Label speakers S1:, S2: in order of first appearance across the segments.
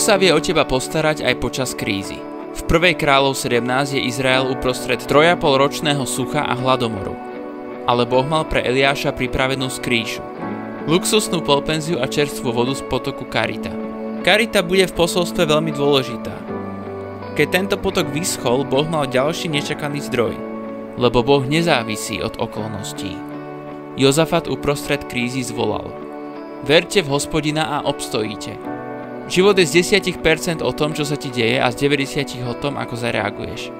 S1: sa vie o teba postarať aj počas krízy. V 1. kráľov 17 je Izrael uprostred 3,5 ročného sucha a hladomoru. Ale Boh mal pre Eliáša pripravenú skrýšu. Luxusnú polpenziu a čerstvú vodu z potoku Karita. Karita bude v posolstve veľmi dôležitá. Keď tento potok vyschol, Boh mal ďalší nečakaný zdroj. Lebo Boh nezávisí od okolností. Jozafat uprostred krízy zvolal. Verte v hospodina a obstojíte Život je z 10% o tom, čo sa ti deje a z 90% o tom, ako zareaguješ.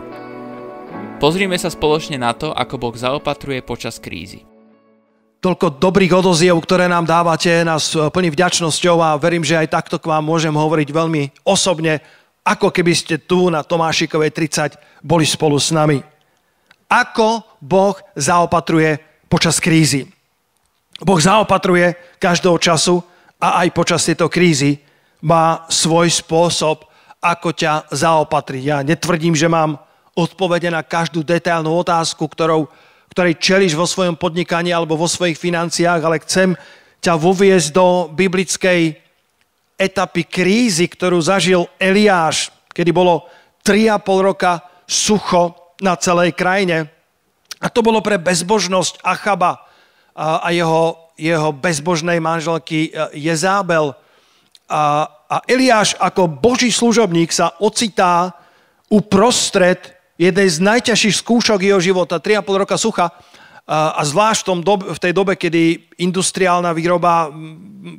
S1: Pozrime sa spoločne na to, ako Boh zaopatruje počas krízy. Toľko dobrých odoziev, ktoré nám dávate, nás e, plní vďačnosťou a verím, že aj takto k vám môžem hovoriť veľmi osobne, ako keby ste tu na Tomášikovej 30 boli spolu s nami. Ako Boh zaopatruje počas krízy. Boh zaopatruje každého času a aj počas tejto krízy má svoj spôsob, ako ťa zaopatriť. Ja netvrdím, že mám odpovede na každú detailnú otázku, ktorou, ktorej čeliš vo svojom podnikaní alebo vo svojich financiách, ale chcem ťa voviesť do biblickej etapy krízy, ktorú zažil Eliáš, kedy bolo 3,5 roka sucho na celej krajine. A to bolo pre bezbožnosť Achaba a jeho, jeho bezbožnej manželky e, Jezábel a, a Eliáš ako boží služobník sa ocitá uprostred jednej z najťažších skúšok jeho života, 3,5 roka sucha, a zvlášť v, tom dobe, v tej dobe, kedy industriálna výroba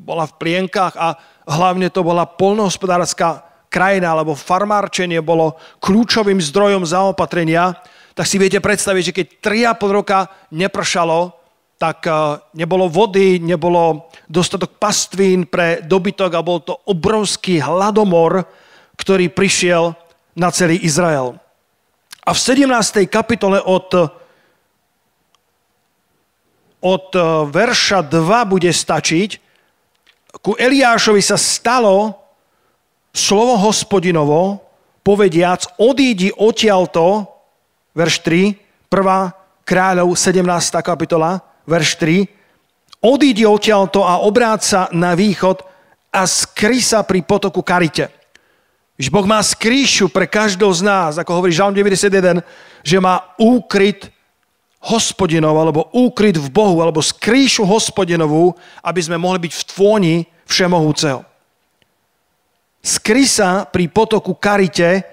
S1: bola v plienkach a hlavne to bola polnohospodárska krajina, alebo farmárčenie bolo kľúčovým zdrojom zaopatrenia, tak si viete predstaviť, že keď 3,5 roka nepršalo, tak eh, nebolo vody, nebolo dostatok pastvín pre dobytok a bol to obrovský hladomor, ktorý prišiel na celý Izrael. A v 17. kapitole od, od eh, verša 2 bude stačiť, ku Eliášovi sa stalo slovo hospodinovo, povediac, odídi odtiaľto, verš 3, 1. kráľov, 17. kapitola, verš 3, odídi odtiaľto a obráca na východ a skry sa pri potoku Karite. Že Boh má skrýšu pre každého z nás, ako hovorí Žalm 91, že má úkryt hospodinov, alebo úkryt v Bohu, alebo skrýšu hospodinovú, aby sme mohli byť v tvôni všemohúceho. Skry sa pri potoku Karite,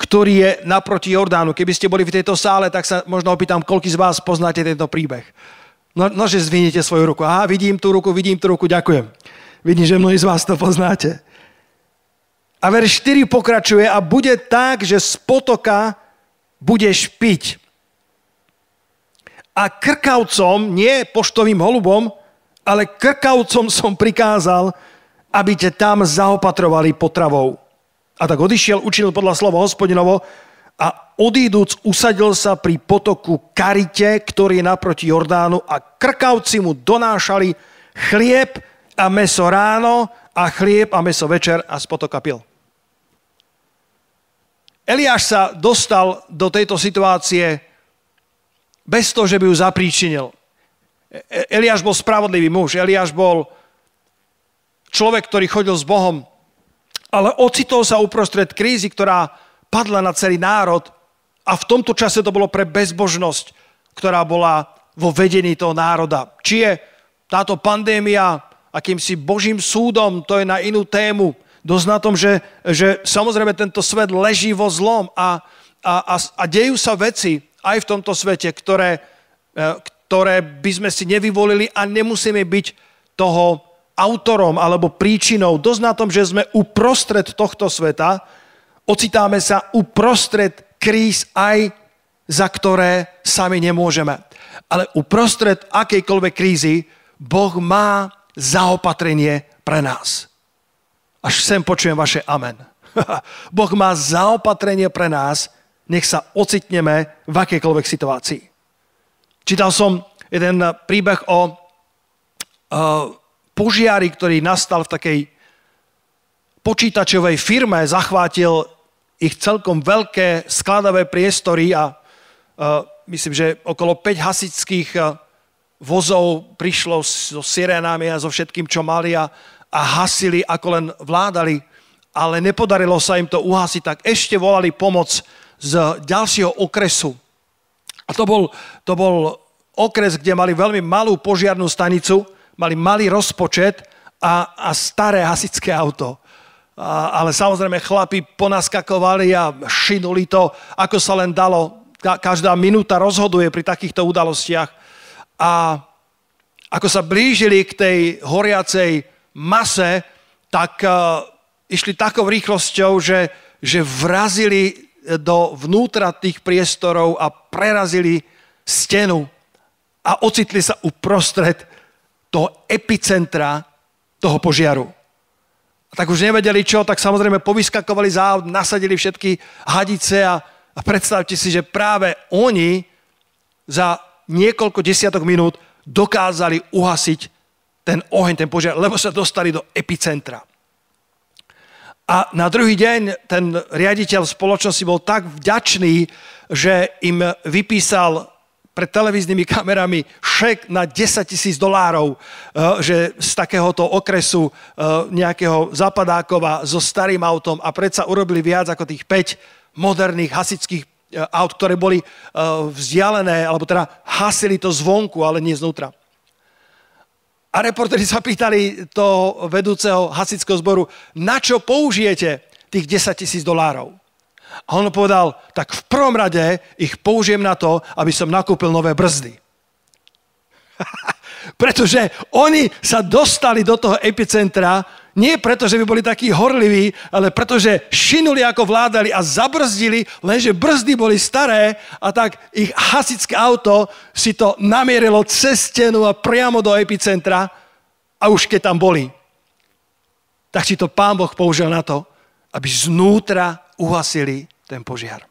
S1: ktorý je naproti Jordánu. Keby ste boli v tejto sále, tak sa možno opýtam, koľko z vás poznáte tento príbeh. No, no že zviniete svoju ruku. Aha, vidím tú ruku, vidím tú ruku, ďakujem. Vidím, že mnohí z vás to poznáte. A verš 4 pokračuje a bude tak, že z potoka budeš piť. A krkavcom, nie poštovým holubom, ale krkavcom som prikázal, aby te tam zaopatrovali potravou. A tak odišiel, učinil podľa slova hospodinovo a odíduc usadil sa pri potoku Karite, ktorý je naproti Jordánu a krkavci mu donášali chlieb a meso ráno a chlieb a meso večer a z potoka pil. Eliáš sa dostal do tejto situácie bez toho, že by ju zapríčinil. E-, Eliáš bol spravodlivý muž, Eliáš bol človek, ktorý chodil s Bohom, ale ocitol sa uprostred krízy, ktorá padla na celý národ a v tomto čase to bolo pre bezbožnosť, ktorá bola vo vedení toho národa. Či je táto pandémia akýmsi božím súdom, to je na inú tému. Dosť na tom, že, že samozrejme tento svet leží vo zlom a, a, a, a dejú sa veci aj v tomto svete, ktoré, e, ktoré by sme si nevyvolili a nemusíme byť toho autorom alebo príčinou. Dosť na tom, že sme uprostred tohto sveta, ocitáme sa uprostred kríz aj za ktoré sami nemôžeme. Ale uprostred akejkoľvek krízy Boh má zaopatrenie pre nás. Až sem počujem vaše amen. boh má zaopatrenie pre nás, nech sa ocitneme v akejkoľvek situácii. Čítal som jeden príbeh o, eh, požiari, ktorý nastal v takej počítačovej firme zachvátil ich celkom veľké skladové priestory a uh, myslím, že okolo 5 hasičských e, vozov prišlo so sirénami a so všetkým, čo mali a, a hasili, ako len vládali, ale nepodarilo sa im to uhasiť, tak ešte volali pomoc z ďalšieho okresu. A to bol, to bol okres, kde mali veľmi malú požiarnú stanicu, mali malý rozpočet a, a staré hasičské auto ale samozrejme chlapi ponaskakovali a šinuli to, ako sa len dalo. Každá minúta rozhoduje pri takýchto udalostiach. A ako sa blížili k tej horiacej mase, tak e, išli takou rýchlosťou, že, že vrazili do vnútra tých priestorov a prerazili stenu a ocitli sa uprostred toho epicentra toho požiaru. A tak už nevedeli čo, tak samozrejme povyskakovali za aut, nasadili všetky hadice a, a predstavte si, že práve oni za niekoľko desiatok minút dokázali uhasiť ten oheň, ten požiar, lebo sa dostali do epicentra. A na druhý deň ten riaditeľ spoločnosti bol tak vďačný, že im vypísal pred televíznymi kamerami šek na 10 tisíc dolárov, eh, že z takéhoto okresu eh, nejakého zapadákova so starým autom a predsa urobili viac ako tých 5 moderných hasických eh, aut, ktoré boli vzdialené, alebo teda hasili to zvonku, ale nie znútra. A reportéri sa pýtali toho vedúceho hasického zboru, na čo použijete tých 10 tisíc dolárov? A on povedal, tak v prvom rade ich použijem na to, aby som nakúpil nové brzdy. Pretože oni sa dostali do toho epicentra nie preto, že by boli takí horliví, ale že šinuli ako vládali a zabrzdili, lenže brzdy boli staré a tak ich hasické auto si to namierilo cez stenu a priamo do epicentra a už keď tam boli, tak si to pán Boh použil na to, aby znútra uhasili ten požiar.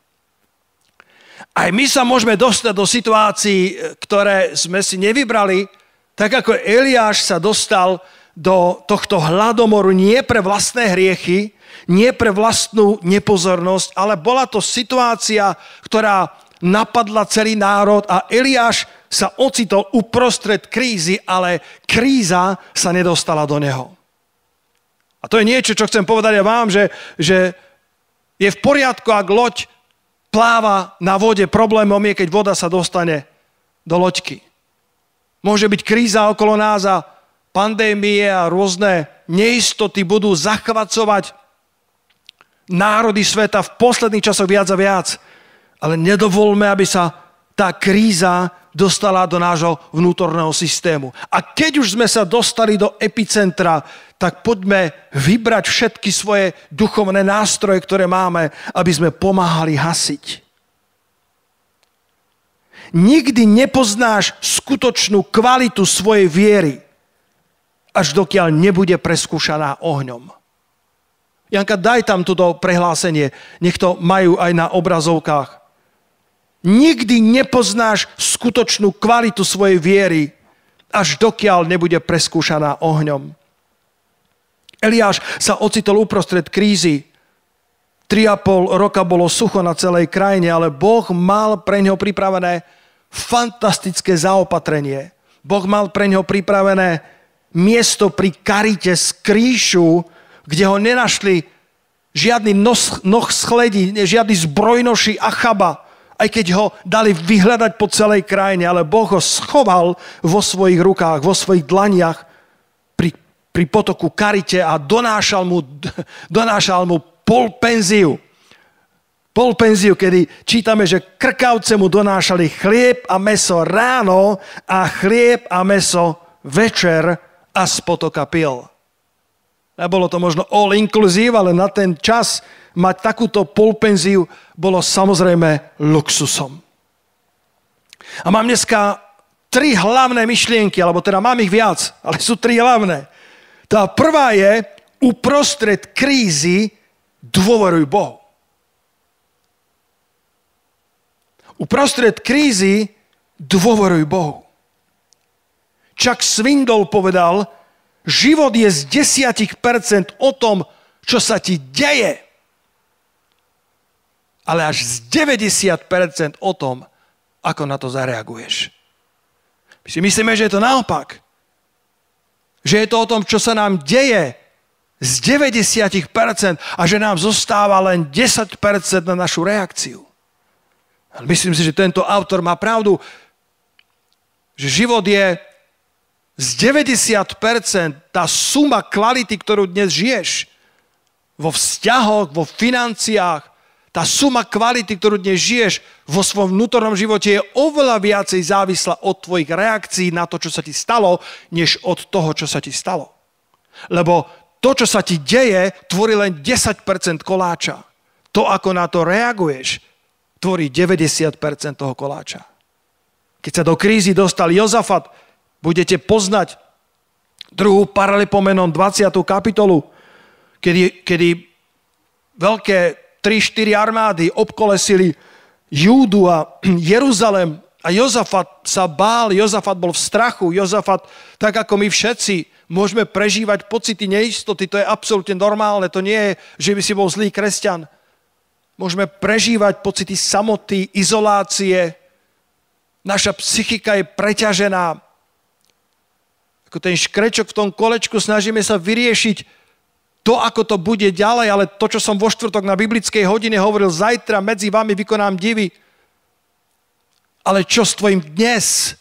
S1: Aj my sa môžeme dostať do situácií, e, ktoré sme si nevybrali, tak ako Eliáš sa dostal do tohto hladomoru nie pre vlastné hriechy, nie pre vlastnú nepozornosť, ale bola to situácia, ktorá napadla celý národ a Eliáš sa ocitol uprostred krízy, ale kríza sa nedostala do neho. A to je niečo, čo chcem povedať ja vám, že, že je v poriadku, ak loď pláva na vode. Problémom je, keď voda sa dostane do loďky. Môže byť kríza okolo nás a pandémie a rôzne neistoty budú zachvacovať národy sveta v posledných časoch viac a viac. Ale nedovolme, aby sa tá kríza dostala do nášho vnútorného systému. A keď už sme sa dostali do epicentra, tak poďme vybrať všetky svoje duchovné nástroje, ktoré máme, aby sme pomáhali hasiť. Nikdy nepoznáš skutočnú kvalitu svojej viery, až dokiaľ nebude preskúšaná ohňom. Janka, daj tam toto prehlásenie. Nech to majú aj na obrazovkách. Nikdy nepoznáš skutočnú kvalitu svojej viery, až dokiaľ nebude preskúšaná ohňom. Eliáš sa ocitol uprostred krízy. a pol roka bolo sucho na celej krajine, ale Boh mal pre ňo pripravené fantastické zaopatrenie. Boh mal pre ňo pripravené miesto pri karite z kríšu, kde ho nenašli žiadny nos, noh schledi, žiadny zbrojnoši a chaba aj keď ho dali vyhľadať po celej krajine, ale Boh ho schoval vo svojich rukách, vo svojich dlaniach pri, pri potoku Karite a donášal mu, donášal mu pol penziu. Pol penziu, kedy čítame, že krkavce mu donášali chlieb a meso ráno a chlieb a meso večer a z potoka pil. Nebolo to možno all inclusive, ale na ten čas mať takúto polpenziu bolo samozrejme luxusom. A mám dneska tri hlavné myšlienky, alebo teda mám ich viac, ale sú tri hlavné. Tá prvá je, uprostred krízy dôveruj Bohu. Uprostred krízy dôveruj Bohu. Čak Svindol povedal, život je z 10% o tom, čo sa ti deje ale až z 90% o tom, ako na to zareaguješ. My si myslíme, že je to naopak. Že je to o tom, čo sa nám deje z 90% a že nám zostáva len 10% na našu reakciu. Ale myslím si, že tento autor má pravdu, že život je z 90% tá suma kvality, ktorú dnes žiješ. Vo vzťahoch, vo financiách, tá suma kvality, ktorú dnes žiješ vo svojom vnútornom živote je oveľa viacej závislá od tvojich reakcií na to, čo sa ti stalo, než od toho, čo sa ti stalo. Lebo to, čo sa ti deje, tvorí len 10% koláča. To, ako na to reaguješ, tvorí 90% toho koláča. Keď sa do krízy dostal Jozafat, budete poznať druhú paralipomenon 20. kapitolu, kedy, kedy veľké 3-4 armády obkolesili Júdu a Jeruzalem a Jozafat sa bál, Jozafat bol v strachu, Jozafat, tak ako my všetci, môžeme prežívať pocity neistoty, to je absolútne normálne, to nie je, že by si bol zlý kresťan. Môžeme prežívať pocity samoty, izolácie, naša psychika je preťažená. Ako ten škrečok v tom kolečku snažíme sa vyriešiť to, ako to bude ďalej, ale to, čo som vo štvrtok na biblickej hodine hovoril, zajtra medzi vami vykonám divy. Ale čo s tvojim dnes?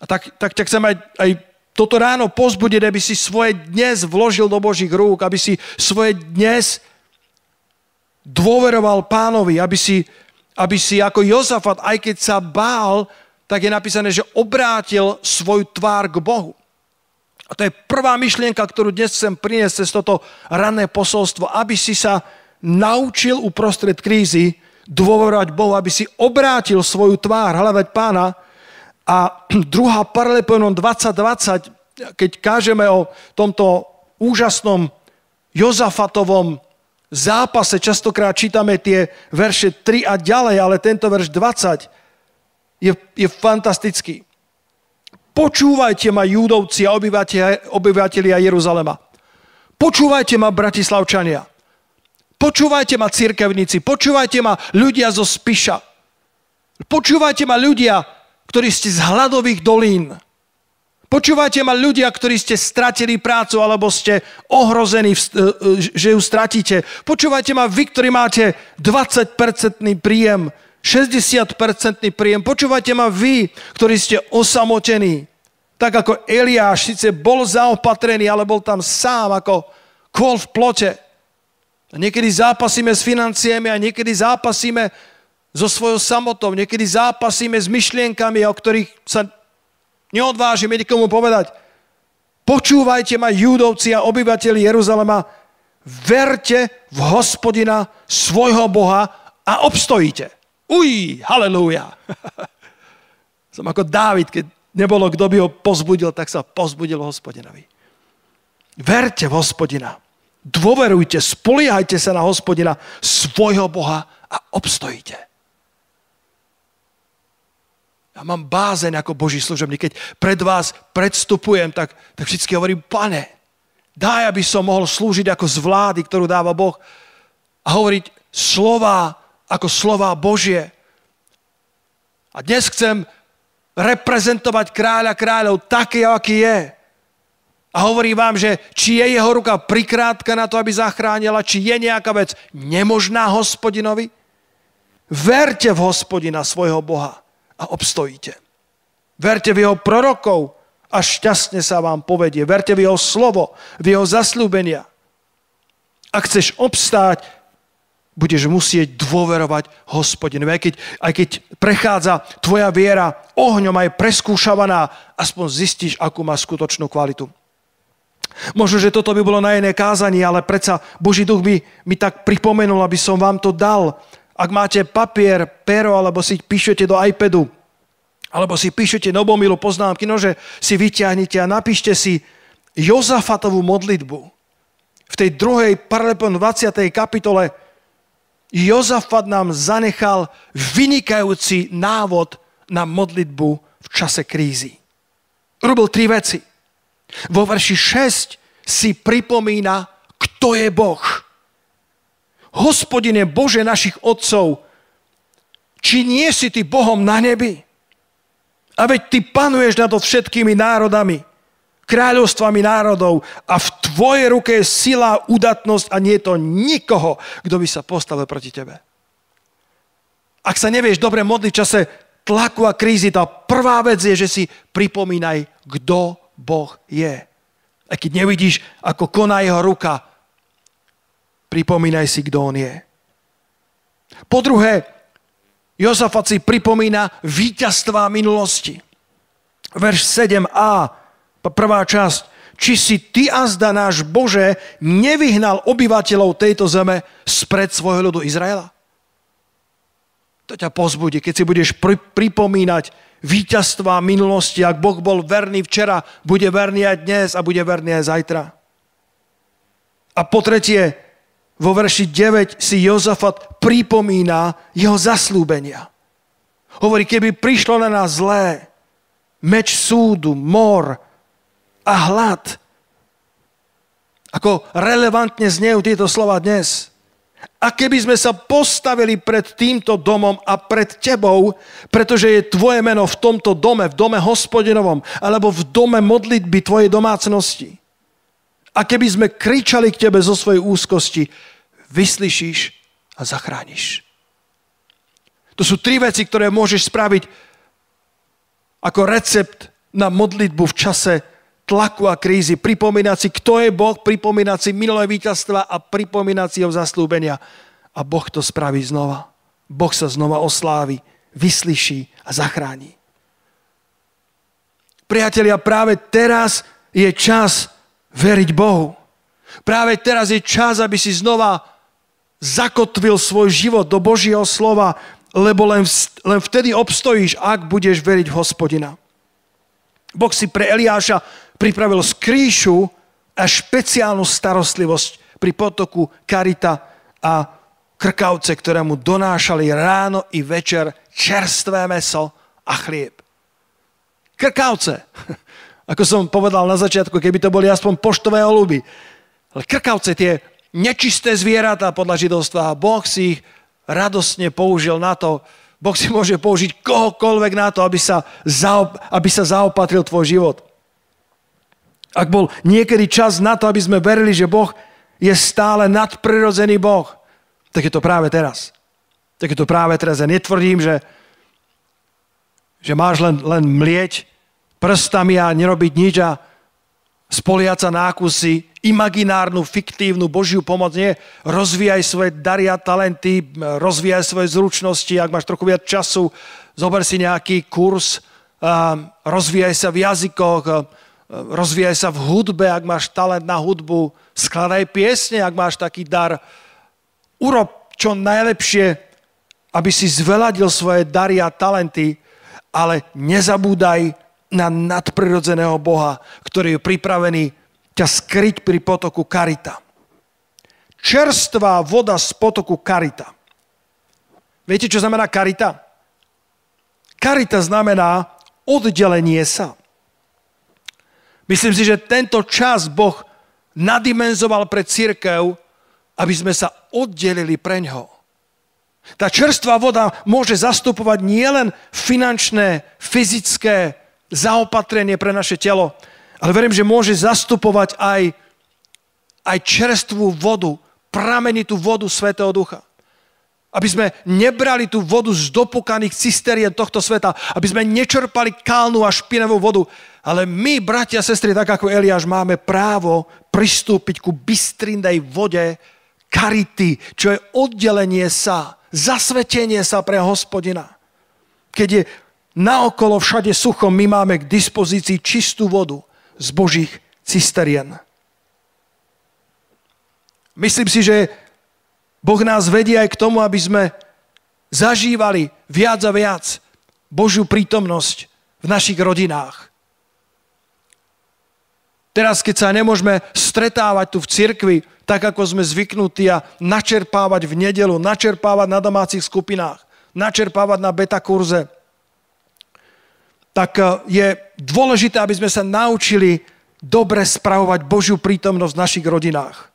S1: A tak, tak ťa chcem aj, aj toto ráno pozbudiť, aby si svoje dnes vložil do Božích rúk, aby si svoje dnes dôveroval pánovi, aby si, aby si ako Jozafat, aj keď sa bál, tak je napísané, že obrátil svoju tvár k Bohu. A to je prvá myšlienka, ktorú dnes chcem priniesť cez toto rané posolstvo, aby si sa naučil uprostred krízy dôverovať Bohu, aby si obrátil svoju tvár, hľadať pána. A druhá paralepojenom 2020, keď kážeme o tomto úžasnom Jozafatovom zápase, častokrát čítame tie verše 3 a ďalej, ale tento verš 20 je, je fantastický. Počúvajte ma, Júdovci a obyvateľia Jeruzalema. Počúvajte ma, Bratislavčania. Počúvajte ma, cirkevníci. Počúvajte ma, ľudia zo Spiša. Počúvajte ma, ľudia, ktorí ste z hladových dolín. Počúvajte ma, ľudia, ktorí ste stratili prácu alebo ste ohrození, e, e, že ju stratíte. Počúvajte ma, vy, ktorí máte 20-percentný príjem, 60-percentný príjem. Počúvajte ma, vy, ktorí ste osamotení tak ako Eliáš síce bol zaopatrený, ale bol tam sám ako kol v plote. A niekedy zápasíme s financiami a niekedy zápasíme so svojou samotou, niekedy zápasíme s myšlienkami, o ktorých sa neodvážime nikomu povedať. Počúvajte ma, judovci a obyvateľi Jeruzalema, verte v hospodina svojho Boha a obstojíte. Uj, halleluja. Som ako Dávid, keď nebolo, kto by ho pozbudil, tak sa pozbudil hospodinovi. Verte v hospodina. Dôverujte, spoliehajte sa na hospodina, svojho Boha a obstojíte. Ja mám bázeň ako Boží služobník. Keď pred vás predstupujem, tak, tak vždy hovorím, pane, daj, aby som mohol slúžiť ako z vlády, ktorú dáva Boh a hovoriť slova ako slova Božie. A dnes chcem reprezentovať kráľa kráľov taký, aký je. A hovorím vám, že či je jeho ruka prikrátka na to, aby zachránila, či je nejaká vec nemožná hospodinovi, verte v hospodina svojho Boha a obstojíte. Verte v jeho prorokov a šťastne sa vám povedie. Verte v jeho slovo, v jeho zasľúbenia. Ak chceš obstáť, budeš musieť dôverovať hospodinu. Aj keď, aj keď prechádza tvoja viera ohňom aj preskúšavaná, aspoň zistíš, akú má skutočnú kvalitu. Možno, že toto by bolo na iné kázanie, ale predsa Boží duch by mi tak pripomenul, aby som vám to dal. Ak máte papier, pero, alebo si píšete do iPadu, alebo si píšete nobomilu poznámky, nože si vyťahnite a napíšte si Jozafatovú modlitbu v tej druhej paralepon 20. kapitole Jozafat nám zanechal vynikajúci návod na modlitbu v čase krízy. Robil tri veci. Vo verši 6 si pripomína, kto je Boh. Hospodine Bože našich otcov, či nie si ty Bohom na nebi? A veď ty panuješ nad všetkými národami, kráľovstvami národov a v tvojej ruke je sila, udatnosť a nie je to nikoho, kto by sa postavil proti tebe. Ak sa nevieš dobre modliť v čase tlaku a krízy, tá prvá vec je, že si pripomínaj, kto Boh je. A keď nevidíš, ako koná jeho ruka, pripomínaj si, kto on je. Po druhé, Jozafat si pripomína víťazstvá minulosti. Verš 7a, prvá časť či si ty zda náš Bože nevyhnal obyvateľov tejto zeme spred svojho ľudu Izraela? To ťa pozbudí, keď si budeš pri, pripomínať víťazstva minulosti, ak Boh bol verný včera, bude verný aj dnes a bude verný aj zajtra. A po tretie, vo verši 9 si Jozafat pripomína jeho zaslúbenia. Hovorí, keby prišlo na nás zlé, meč súdu, mor, a hlad. Ako relevantne znejú tieto slova dnes. A keby sme sa postavili pred týmto domom a pred tebou, pretože je tvoje meno v tomto dome, v dome hospodinovom, alebo v dome modlitby tvojej domácnosti. A keby sme kričali k tebe zo svojej úzkosti, vyslyšíš a zachrániš. To sú tri veci, ktoré môžeš spraviť ako recept na modlitbu v čase tlaku a krízy, pripomínať si, kto je Boh, pripomínať si minulé víťazstva a pripomínať si jeho zaslúbenia. A Boh to spraví znova. Boh sa znova oslávi, vyslyší a zachráni. Priatelia, práve teraz je čas veriť Bohu. Práve teraz je čas, aby si znova zakotvil svoj život do Božieho slova, lebo len, len vtedy obstojíš, ak budeš veriť v hospodina. Boh si pre Eliáša pripravil z kríšu a špeciálnu starostlivosť pri potoku Karita a krkavce, ktoré mu donášali ráno i večer čerstvé meso a chlieb. Krkavce. Ako som povedal na začiatku, keby to boli aspoň poštové oluby. Ale krkavce, tie nečisté zvieratá podľa židovstva. Boh si ich radosne použil na to, Boh si môže použiť kohokoľvek na to, aby sa, zaop- aby sa zaopatril tvoj život. Ak bol niekedy čas na to, aby sme verili, že Boh je stále nadprirodzený Boh, tak je to práve teraz. Tak je to práve teraz. Ja netvrdím, že, že máš len, len mlieť prstami a nerobiť nič a spoliať sa na akúsi imaginárnu, fiktívnu Božiu pomoc. Nie, rozvíjaj svoje dary a talenty, rozvíjaj svoje zručnosti, ak máš trochu viac času, zober si nejaký kurz, rozvíjaj sa v jazykoch, rozvíjaj sa v hudbe, ak máš talent na hudbu, skladaj piesne, ak máš taký dar. Urob čo najlepšie, aby si zveladil svoje dary a talenty, ale nezabúdaj na nadprirodzeného Boha, ktorý je pripravený ťa skryť pri potoku Karita. Čerstvá voda z potoku Karita. Viete, čo znamená Karita? Karita znamená oddelenie sa. Myslím si, že tento čas Boh nadimenzoval pre církev, aby sme sa oddelili pre ňo. Tá čerstvá voda môže zastupovať nielen finančné, fyzické zaopatrenie pre naše telo, ale verím, že môže zastupovať aj, aj čerstvú vodu, pramenitú vodu Svetého Ducha. Aby sme nebrali tú vodu z dopukaných cisterien tohto sveta. Aby sme nečerpali kálnu a špinavú vodu. Ale my, bratia a sestry, tak ako Eliáš, máme právo pristúpiť ku bystrindej vode karity, čo je oddelenie sa, zasvetenie sa pre hospodina. Keď je naokolo všade sucho, my máme k dispozícii čistú vodu z Božích cisterien. Myslím si, že Boh nás vedie aj k tomu, aby sme zažívali viac a viac Božiu prítomnosť v našich rodinách. Teraz, keď sa nemôžeme stretávať tu v cirkvi, tak ako sme zvyknutí a načerpávať v nedelu, načerpávať na domácich skupinách, načerpávať na beta kurze, tak eh, je dôležité, aby sme sa naučili dobre spravovať Božiu prítomnosť v našich rodinách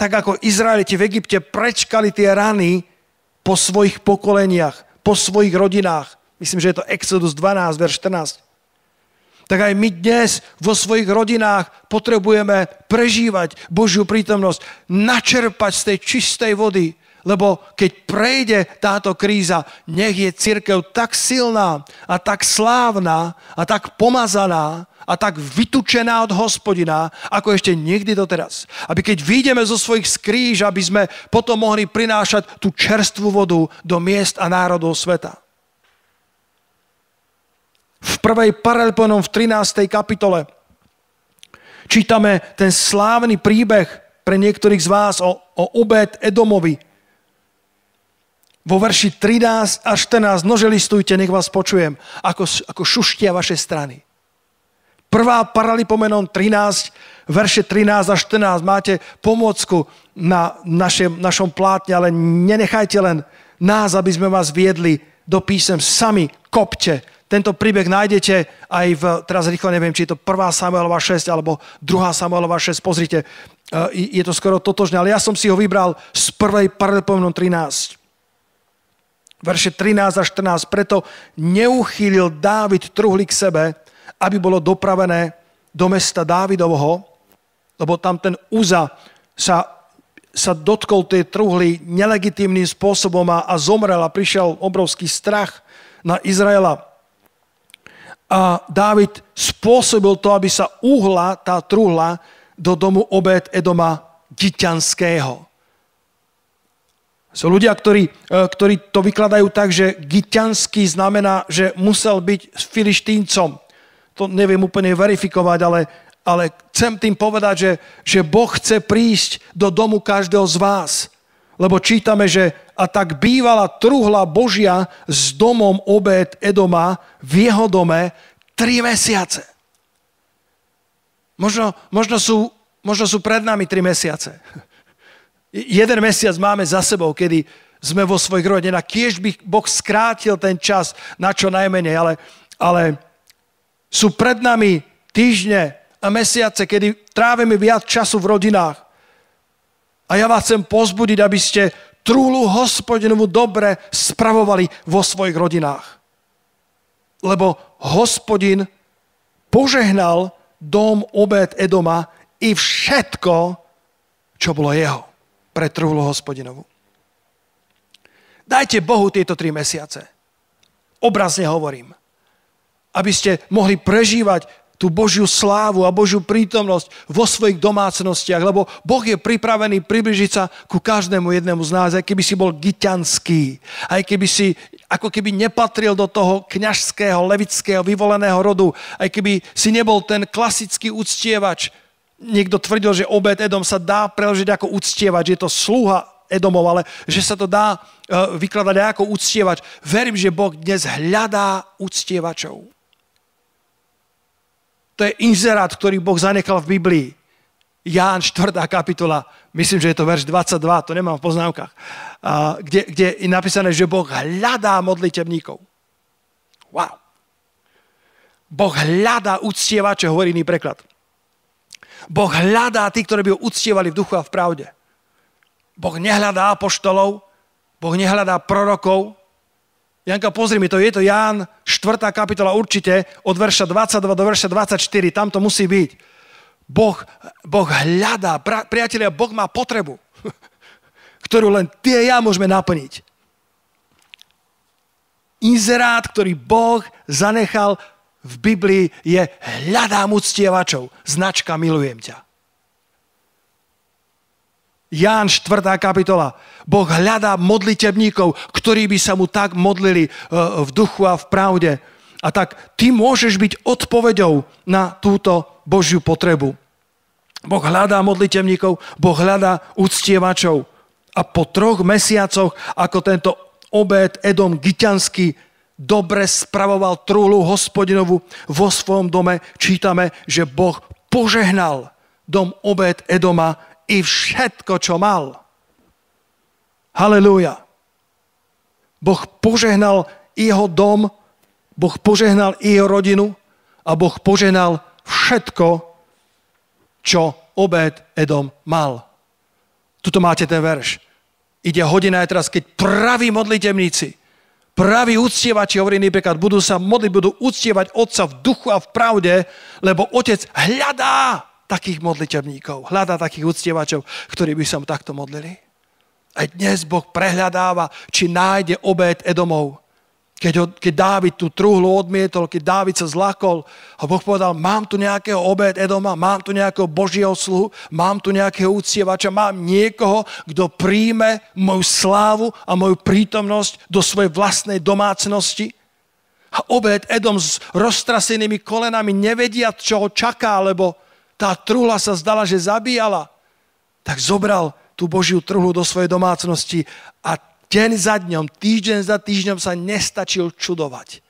S1: tak ako Izraeliti v Egypte prečkali tie rany po svojich pokoleniach, po svojich rodinách. Myslím, že je to Exodus 12, verš 14 tak aj my dnes vo svojich rodinách potrebujeme prežívať Božiu prítomnosť, načerpať z tej čistej vody, lebo keď prejde táto kríza, nech je církev tak silná a tak slávna a tak pomazaná, a tak vytučená od hospodina, ako ešte nikdy doteraz. Aby keď výjdeme zo svojich skríž, aby sme potom mohli prinášať tú čerstvú vodu do miest a národov sveta. V prvej paralelponom v 13. kapitole čítame ten slávny príbeh pre niektorých z vás o, o Obed Edomovi. Vo verši 13 a 14, nože listujte, nech vás počujem, ako, ako šuštia vaše strany Prvá paralipomenon 13, verše 13 a 14. Máte pomocku na našem, našom plátne, ale nenechajte len nás, aby sme vás viedli do písem sami, kopte. Tento príbeh nájdete aj v, teraz rýchlo neviem, či je to 1. Samuelova 6 alebo 2. Samuelova 6. Pozrite, eh, je to skoro totožné, ale ja som si ho vybral z prvej paralipomenon 13. Verše 13 a 14. Preto neuchýlil Dávid truhli k sebe, aby bolo dopravené do mesta Dávidovho, lebo tam ten Uza sa, sa dotkol tej truhly nelegitímnym spôsobom a, a zomrel a prišiel obrovský strach na Izraela. A Dávid spôsobil to, aby sa uhla tá truhla do domu obed Edoma Gitianského. Sú ľudia, ktorí, e, ktorí to vykladajú tak, že Gitianský znamená, že musel byť filištíncom to neviem úplne verifikovať, ale, ale chcem tým povedať, že, že Boh chce prísť do domu každého z vás. Lebo čítame, že a tak bývala truhla Božia s domom obed Edoma v jeho dome tri mesiace. Možno, možno, sú, možno sú pred nami tri mesiace. Jeden mesiac máme za sebou, kedy sme vo svojich rodinách. Kiež by Boh skrátil ten čas na čo najmenej, ale, ale sú pred nami týždne a mesiace, kedy trávime viac času v rodinách. A ja vás chcem pozbudiť, aby ste trúlu hospodinovu dobre spravovali vo svojich rodinách. Lebo hospodin požehnal dom obed Edoma i všetko, čo bolo jeho pre trúlu hospodinovu. Dajte Bohu tieto tri mesiace. Obrazne hovorím aby ste mohli prežívať tú Božiu slávu a Božiu prítomnosť vo svojich domácnostiach, lebo Boh je pripravený približiť sa ku každému jednému z nás, aj keby si bol gyťanský, aj keby si ako keby nepatril do toho kňažského, levického, vyvoleného rodu, aj keby si nebol ten klasický uctievač. Niekto tvrdil, že obed Edom sa dá preložiť ako uctievač, je to sluha Edomov, ale že sa to dá eh, vykladať aj ako uctievač. Verím, že Boh dnes hľadá uctievačov. To je inzerát, ktorý Boh zanechal v Biblii. Ján 4. kapitola, myslím, že je to verš 22, to nemám v poznámkach, kde, kde je napísané, že Boh hľadá modlitebníkov. Wow. Boh hľadá uctievače, hovorí iný preklad. Boh hľadá tí, ktorí by ho uctievali v duchu a v pravde. Boh nehľadá apoštolov, Boh nehľadá prorokov, Janka, pozri mi to, je to Ján 4. kapitola určite, od verša 22 do verša 24, tam to musí byť. Boh, boh hľadá, priatelia, Boh má potrebu, ktorú len ty a ja môžeme naplniť. Inzerát, ktorý Boh zanechal v Biblii, je hľadám uctievačov, značka milujem ťa. Ján 4. kapitola. Boh hľadá modlitebníkov, ktorí by sa mu tak modlili eh, v duchu a v pravde. A tak ty môžeš byť odpovedou na túto Božiu potrebu. Boh hľadá modlitevníkov, Boh hľadá uctievačov. A po troch mesiacoch, ako tento obed Edom Giťanský dobre spravoval trúlu hospodinovu vo svojom dome, čítame, že Boh požehnal dom obed Edoma i všetko, čo mal. Halelúja. Boh požehnal jeho dom, Boh požehnal jeho rodinu a Boh požehnal všetko, čo obed Edom mal. Tuto máte ten verš. Ide hodina aj teraz, keď praví modlitevníci, praví uctievači, hovorí príklad, budú sa modliť, budú uctievať Otca v duchu a v pravde, lebo Otec hľadá takých modlitebníkov, hľada takých uctievačov, ktorí by som takto modlili. Aj dnes Boh prehľadáva, či nájde obed Edomov. Keď, ho, keď Dávid tú truhlu odmietol, keď Dávid sa zlakol a Boh povedal, mám tu nejakého obed Edoma, mám tu nejakého Božieho sluhu, mám tu nejakého uctievača, mám niekoho, kto príjme moju slávu a moju prítomnosť do svojej vlastnej domácnosti. A obed Edom s roztrasenými kolenami nevedia, čo ho čaká, lebo tá truhla sa zdala, že zabíjala, tak zobral tú Božiu truhlu do svojej domácnosti a deň za dňom, týždeň za týždňom sa nestačil čudovať.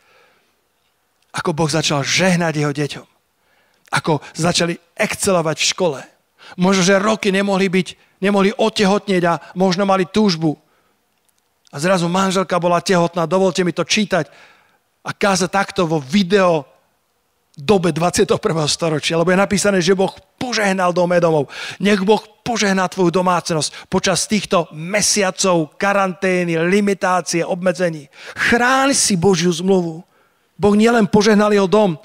S1: Ako Boh začal žehnať jeho deťom. Ako začali excelovať v škole. Možno, že roky nemohli byť, nemohli otehotnieť a možno mali túžbu. A zrazu manželka bola tehotná, dovolte mi to čítať a káza takto vo video dobe 21. storočia, lebo je napísané, že Boh požehnal dome domov. Nech Boh požehná tvoju domácnosť počas týchto mesiacov karantény, limitácie, obmedzení. Chráň si Božiu zmluvu. Boh nielen požehnal jeho dom,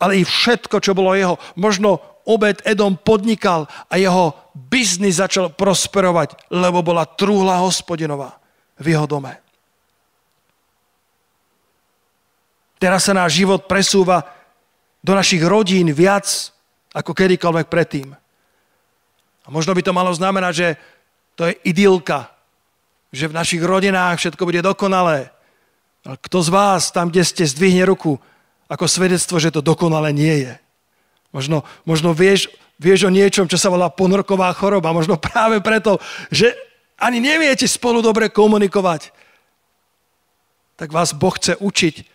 S1: ale i všetko, čo bolo jeho. Možno obed Edom podnikal a jeho biznis začal prosperovať, lebo bola trúhla hospodinová v jeho dome. Teraz sa náš život presúva do našich rodín viac ako kedykoľvek predtým. A možno by to malo znamenať, že to je idylka, že v našich rodinách všetko bude dokonalé. Ale kto z vás tam, kde ste, zdvihne ruku ako svedectvo, že to dokonale nie je. Možno, možno vieš, vieš o niečom, čo sa volá ponorková choroba. Možno práve preto, že ani neviete spolu dobre komunikovať. Tak vás Boh chce učiť,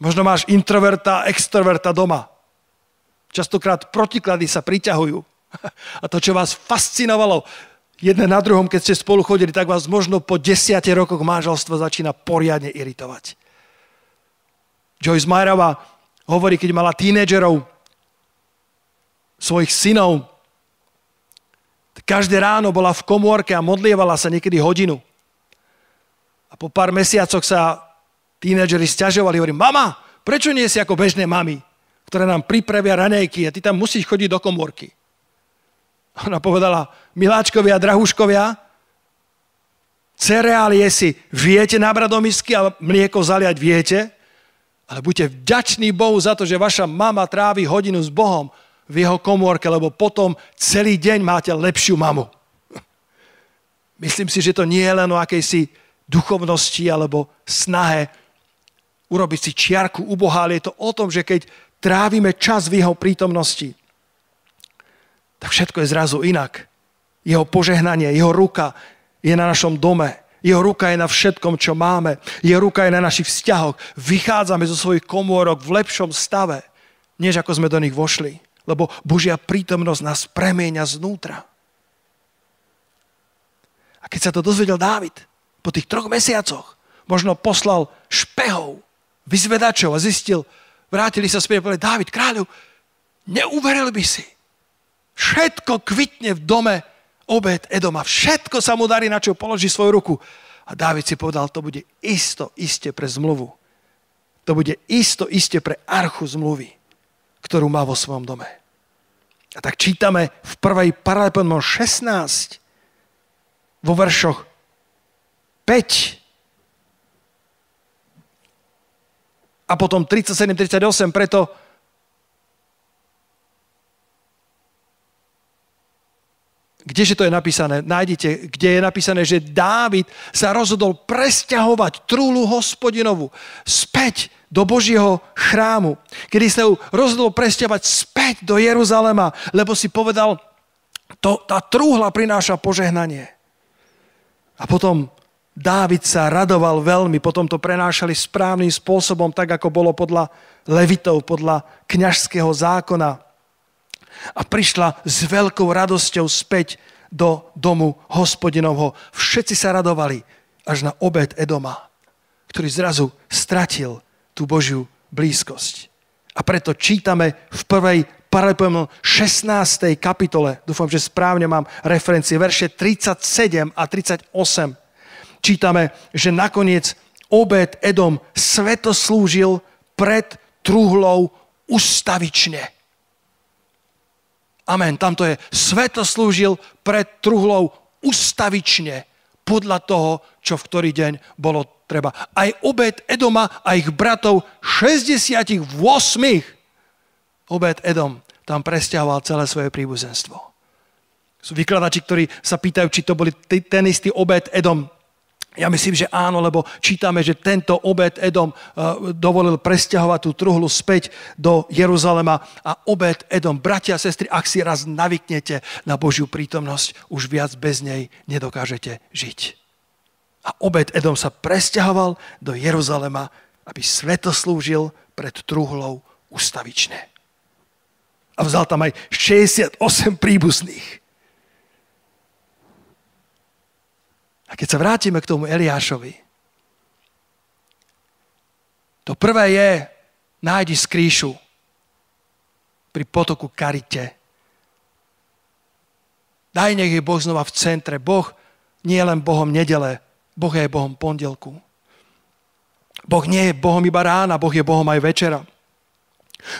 S1: Možno máš introverta, extroverta doma. Častokrát protiklady sa priťahujú. A to, čo vás fascinovalo jedné na druhom, keď ste spolu chodili, tak vás možno po desiate rokoch manželstva začína poriadne iritovať. Joyce Mayerová hovorí, keď mala tínedžerov, svojich synov, každé ráno bola v komórke a modlievala sa niekedy hodinu. A po pár mesiacoch sa tínedžeri stiažovali, hovorí, mama, prečo nie si ako bežné mami, ktoré nám pripravia ranejky a ty tam musíš chodiť do komorky. Ona povedala, miláčkovia, drahúškovia, cereálie si viete nabrať do misky a mlieko zaliať viete, ale buďte vďační Bohu za to, že vaša mama trávi hodinu s Bohom v jeho komórke, lebo potom celý deň máte lepšiu mamu. Myslím si, že to nie je len o akejsi duchovnosti alebo snahe urobiť si čiarku u Boha, ale je to o tom, že keď trávime čas v jeho prítomnosti, tak všetko je zrazu inak. Jeho požehnanie, jeho ruka je na našom dome. Jeho ruka je na všetkom, čo máme. Jeho ruka je na našich vzťahoch. Vychádzame zo svojich komórok v lepšom stave, než ako sme do nich vošli. Lebo Božia prítomnosť nás premieňa znútra. A keď sa to dozvedel Dávid, po tých troch mesiacoch, možno poslal špehov, vyzvedačov a zistil, vrátili sa späť a povedali, Dávid, kráľu, neuveril by si. Všetko kvitne v dome obed Edoma. Všetko sa mu darí, na čo položí svoju ruku. A Dávid si povedal, to bude isto, iste pre zmluvu. To bude isto, iste pre archu zmluvy, ktorú má vo svojom dome. A tak čítame v prvej Paralipomon 16 vo veršoch 5 A potom 37, 38, preto Kdeže to je napísané? Nájdete, kde je napísané, že Dávid sa rozhodol presťahovať trúlu hospodinovu späť do Božieho chrámu. Kedy sa ju rozhodol presťahovať späť do Jeruzalema, lebo si povedal, to, tá trúhla prináša požehnanie. A potom Dávid sa radoval veľmi, potom to prenášali správnym spôsobom, tak ako bolo podľa levitov, podľa kňažského zákona. A prišla s veľkou radosťou späť do domu hospodinovho. Všetci sa radovali až na obed Edoma, ktorý zrazu stratil tú Božiu blízkosť. A preto čítame v prvej Paralipomenu no, 16. kapitole, dúfam, že správne mám referencie, verše 37 a 38 čítame, že nakoniec obed Edom svetoslúžil pred truhlou ustavične. Amen. Tamto je svetoslúžil pred truhlou ustavične podľa toho, čo v ktorý deň bolo treba. Aj obed Edoma a ich bratov 68. Obed Edom tam presťahoval celé svoje príbuzenstvo. Sú vykladači, ktorí sa pýtajú, či to boli ten istý obed Edom. Ja myslím, že áno, lebo čítame, že tento obed Edom e, dovolil presťahovať tú truhlu späť do Jeruzalema a obed Edom, bratia a sestry, ak si raz naviknete na Božiu prítomnosť, už viac bez nej nedokážete žiť. A obed Edom sa presťahoval do Jeruzalema, aby svetoslúžil pred truhlou ustavične. A vzal tam aj 68 príbuzných. A keď sa vrátime k tomu Eliášovi, to prvé je, nájdi skrýšu pri potoku Karite. Daj nech je Boh znova v centre. Boh nie je len Bohom nedele, Boh je Bohom pondelku. Boh nie je Bohom iba rána, Boh je Bohom aj večera.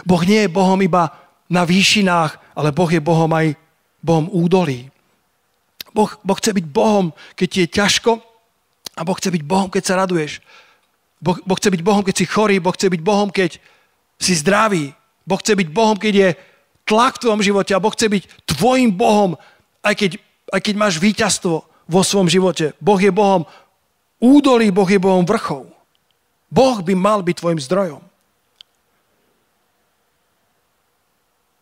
S1: Boh nie je Bohom iba na výšinách, ale Boh je Bohom aj Bohom údolí. Boh, boh chce byť Bohom, keď ti je ťažko a Boh chce byť Bohom, keď sa raduješ. Boh, boh chce byť Bohom, keď si chorý, Boh chce byť Bohom, keď si zdravý. Boh chce byť Bohom, keď je tlak v tvojom živote a Boh chce byť tvojim Bohom, aj keď, aj keď máš víťazstvo vo svojom živote. Boh je Bohom údolí, Boh je Bohom vrchov. Boh by mal byť tvojim zdrojom.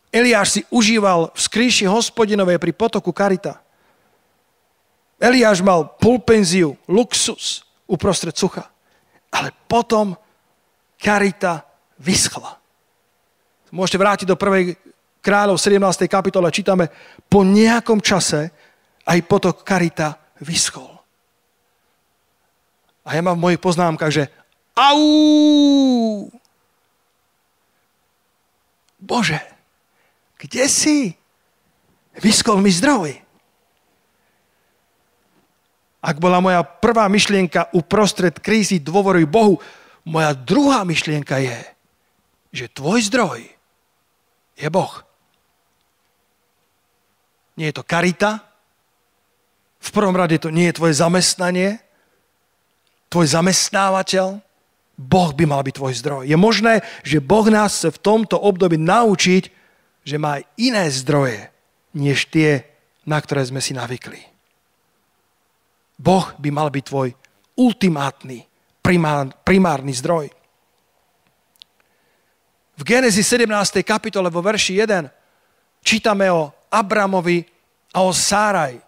S1: Eliáš si užíval v skrýši hospodinovej pri potoku Karita – Eliáš mal pulpenziu, luxus uprostred sucha. Ale potom karita vyschla. Môžete vrátiť do prvej kráľov 17. kapitole, čítame, po nejakom čase aj potok karita vyschol. A ja mám v mojich poznámkach, že au! Bože, kde si? Vyskol mi zdroj. Ak bola moja prvá myšlienka uprostred krízy dôvoruj Bohu, moja druhá myšlienka je, že tvoj zdroj je Boh. Nie je to karita, v prvom rade to nie je tvoje zamestnanie, tvoj zamestnávateľ, Boh by mal byť tvoj zdroj. Je možné, že Boh nás chce v tomto období naučiť, že má iné zdroje, než tie, na ktoré sme si navykli. Boh by mal byť tvoj ultimátny, primár, primárny zdroj. V Genesis 17. kapitole vo verši 1 čítame o Abramovi a o Sáraj.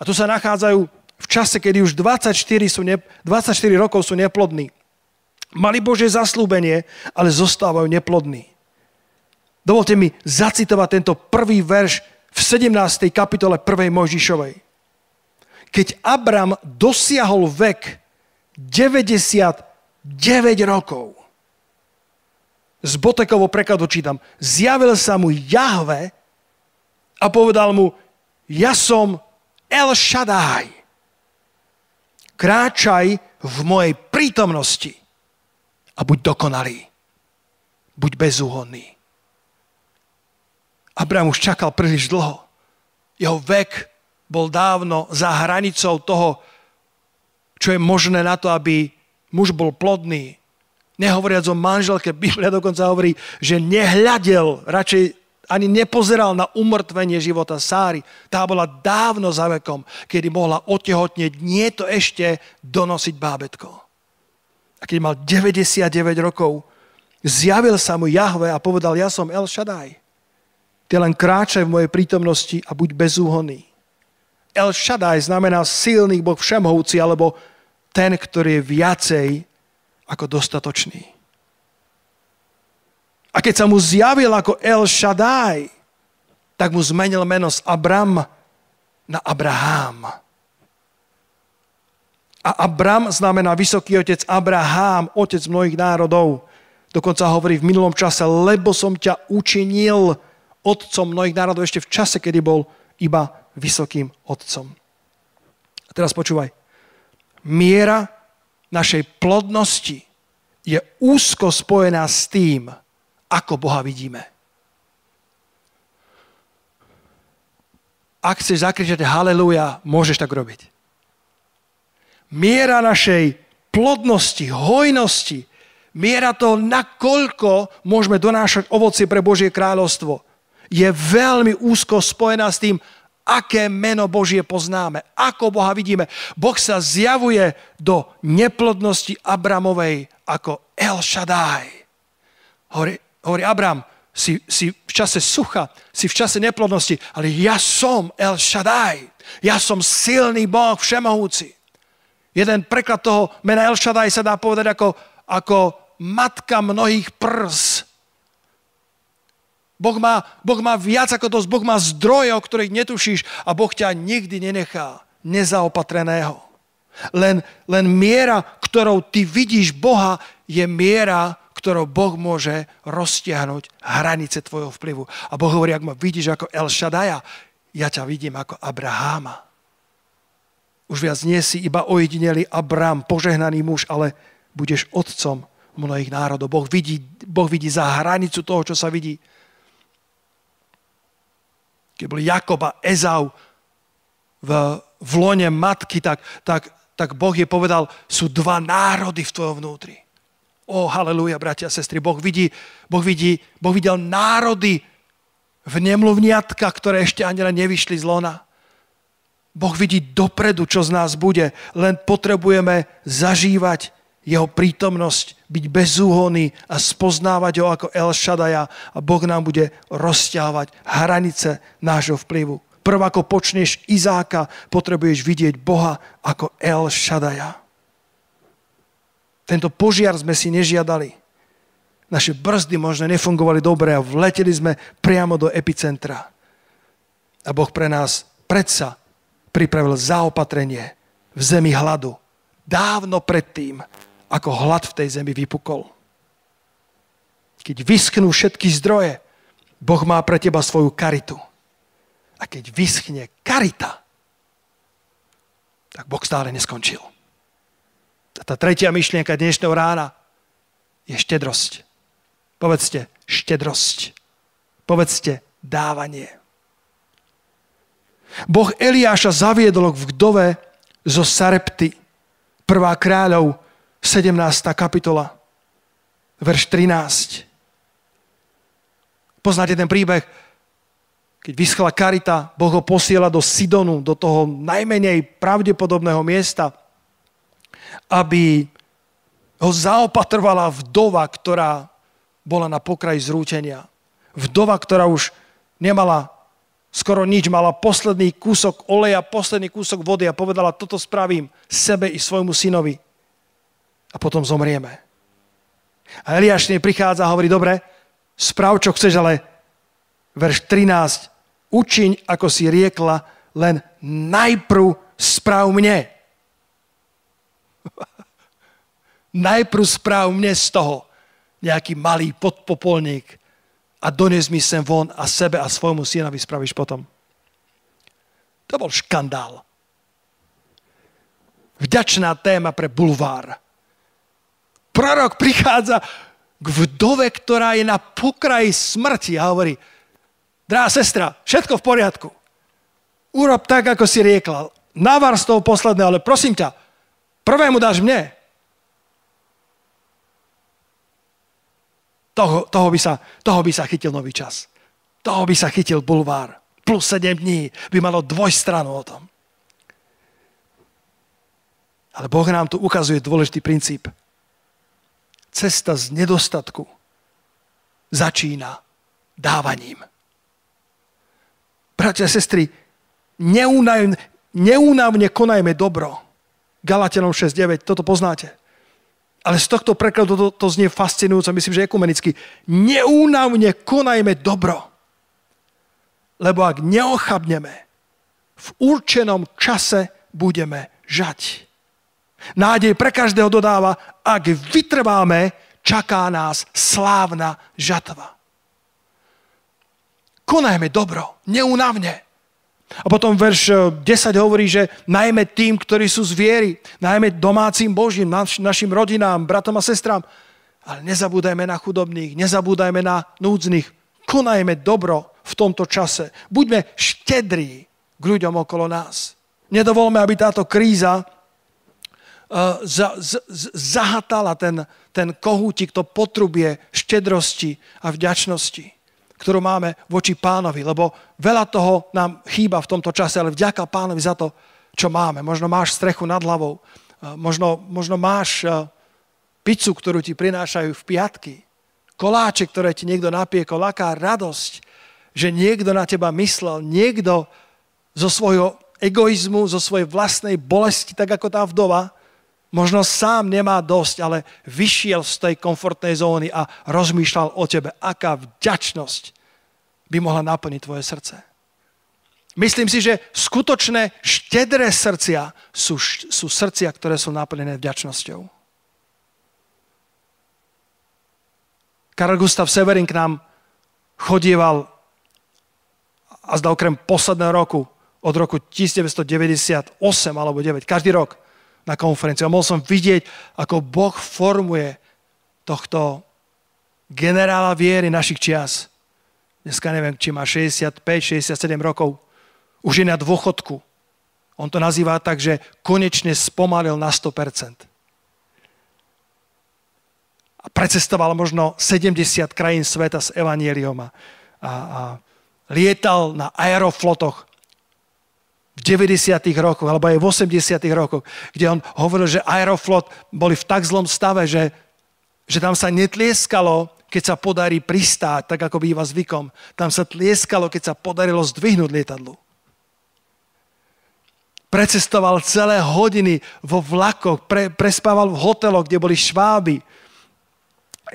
S1: A tu sa nachádzajú v čase, kedy už 24, sú ne, 24 rokov sú neplodní. Mali Bože zaslúbenie, ale zostávajú neplodní. Dovolte mi zacitovať tento prvý verš v 17. kapitole 1. Mojžišovej keď Abram dosiahol vek 99 rokov. Z Botekovo prekladu čítam. Zjavil sa mu Jahve a povedal mu, ja som El Shaddai. Kráčaj v mojej prítomnosti a buď dokonalý. Buď bezúhonný. Abraham už čakal príliš dlho. Jeho vek bol dávno za hranicou toho, čo je možné na to, aby muž bol plodný. Nehovoriac o manželke, Biblia dokonca hovorí, že nehľadel, radšej ani nepozeral na umrtvenie života Sári. Tá bola dávno za vekom, kedy mohla otehotneť nieto ešte donosiť bábetko. A keď mal 99 rokov, zjavil sa mu Jahve a povedal, ja som El Shaddai. Ty len kráčaj v mojej prítomnosti a buď bezúhonný. El Shaddai znamená silný Boh všemohúci, alebo ten, ktorý je viacej ako dostatočný. A keď sa mu zjavil ako El Shaddai, tak mu zmenil meno z Abram na Abraham. A Abram znamená vysoký otec Abraham, otec mnohých národov. Dokonca hovorí v minulom čase, lebo som ťa učinil otcom mnohých národov ešte v čase, kedy bol iba vysokým Otcom. A teraz počúvaj. Miera našej plodnosti je úzko spojená s tým, ako Boha vidíme. Ak chceš zakričať haleluja, môžeš tak robiť. Miera našej plodnosti, hojnosti, miera toho, nakoľko môžeme donášať ovoci pre Božie kráľovstvo, je veľmi úzko spojená s tým, aké meno Božie poznáme, ako Boha vidíme. Boh sa zjavuje do neplodnosti Abramovej ako El Shaddai. Hovorí, hovorí Abram, si, si v čase sucha, si v čase neplodnosti, ale ja som El Shaddai. Ja som silný Boh, všemohúci. Jeden preklad toho mena El Shaddai sa dá povedať ako, ako matka mnohých prs. Boh má, boh má viac ako dosť, Boh má zdroje, o ktorých netušíš a Boh ťa nikdy nenechá nezaopatreného. Len, len miera, ktorou ty vidíš Boha, je miera, ktorou Boh môže roztiahnuť hranice tvojho vplyvu. A Boh hovorí, ak ma vidíš ako El Shadaja, ja ťa vidím ako Abraháma. Už viac nie si iba ojedineli Abrám, požehnaný muž, ale budeš otcom mnohých národov. Boh vidí, boh vidí za hranicu toho, čo sa vidí keď bol Jakob a Ezau v, v lone matky, tak, tak, tak Boh je povedal, sú dva národy v tvojom vnútri. O, haleluja, bratia a sestry, boh, vidí, boh, vidí, boh videl národy v nemluvniatka, ktoré ešte ani len nevyšli z lona. Boh vidí dopredu, čo z nás bude. Len potrebujeme zažívať jeho prítomnosť, byť bez úhony a spoznávať ho ako El Shadaja a Boh nám bude rozťahovať hranice nášho vplyvu. Prv ako počneš Izáka, potrebuješ vidieť Boha ako El Shadaja. Tento požiar sme si nežiadali. Naše brzdy možno nefungovali dobre a vleteli sme priamo do epicentra. A Boh pre nás predsa pripravil zaopatrenie v zemi hladu. Dávno predtým, ako hlad v tej zemi vypukol. Keď vyschnú všetky zdroje, Boh má pre teba svoju karitu. A keď vyschne karita, tak Boh stále neskončil. A tá tretia myšlienka dnešného rána je štedrosť. Povedzte štedrosť. Povedzte dávanie. Boh Eliáša zaviedol k vdove zo Sarepty. Prvá kráľov 17. kapitola, verš 13. Poznáte ten príbeh, keď vyschla karita, Boh ho posiela do Sidonu, do toho najmenej pravdepodobného miesta, aby ho zaopatrovala vdova, ktorá bola na pokraji zrútenia. Vdova, ktorá už nemala skoro nič, mala posledný kúsok oleja, posledný kúsok vody a povedala, toto spravím sebe i svojmu synovi a potom zomrieme. A Eliáš nej prichádza a hovorí, dobre, sprav, čo chceš, ale verš 13, učiň, ako si riekla, len najprv sprav mne. najprv sprav mne z toho nejaký malý podpopolník a dones mi sem von a sebe a svojmu syna vyspravíš potom. To bol škandál. Vďačná téma pre bulvár prorok prichádza k vdove, ktorá je na pokraji smrti a hovorí, drá sestra, všetko v poriadku. Urob tak, ako si riekla. Navar z toho posledné, ale prosím ťa, prvému dáš mne. Toho, toho, by sa, toho by sa chytil nový čas. Toho by sa chytil bulvár. Plus 7 dní by malo dvojstranu o tom. Ale Boh nám tu ukazuje dôležitý princíp cesta z nedostatku začína dávaním. Bratia a sestry, neúnavne, konajme dobro. Galatianom 6.9, toto poznáte. Ale z tohto prekladu to, to znie fascinujúce, myslím, že ekumenicky. Neúnavne konajme dobro. Lebo ak neochabneme, v určenom čase budeme žať. Nádej pre každého dodáva, ak vytrváme, čaká nás slávna žatva. Konajme dobro, neunavne. A potom verš 10 eh, hovorí, že najmä tým, ktorí sú z viery, najmä domácim Božím, naš, našim rodinám, bratom a sestram. Ale nezabúdajme na chudobných, nezabúdajme na núdznych. Konajme dobro v tomto čase. Buďme štedrí k ľuďom okolo nás. Nedovolme, aby táto kríza Eh, za, z, zahatala ten, ten kohútik, to potrubie štedrosti a vďačnosti, ktorú máme voči pánovi, lebo veľa toho nám chýba v tomto čase, ale vďaka pánovi za to, čo máme. Možno máš strechu nad hlavou, eh, možno, možno máš eh, pizzu, ktorú ti prinášajú v piatky, koláče, ktoré ti niekto napiekol, aká radosť, že niekto na teba myslel, niekto zo svojho egoizmu, zo svojej vlastnej bolesti, tak ako tá vdova, Možno sám nemá dosť, ale vyšiel z tej komfortnej zóny a rozmýšľal o tebe. Aká vďačnosť by mohla naplniť tvoje srdce. Myslím si, že skutočné štedré srdcia sú, sú srdcia, ktoré sú naplnené vďačnosťou. Karl Gustav Severin k nám chodieval a zda okrem posledného roku, od roku 1998 alebo 9, každý rok na konferencii. A mohol som vidieť, ako Boh formuje tohto generála viery našich čias. Dneska neviem, či má 65, 67 rokov. Už je na dôchodku. On to nazýva tak, že konečne spomalil na 100%. A precestoval možno 70 krajín sveta s evanieliom a, a lietal na aeroflotoch v 90. rokoch, alebo aj v 80. rokoch, kde on hovoril, že Aeroflot boli v tak zlom stave, že, že tam sa netlieskalo, keď sa podarí pristáť, tak ako býva zvykom. Tam sa tlieskalo, keď sa podarilo zdvihnúť lietadlo. Precestoval celé hodiny vo vlakoch, pre, prespával v hoteloch, kde boli šváby.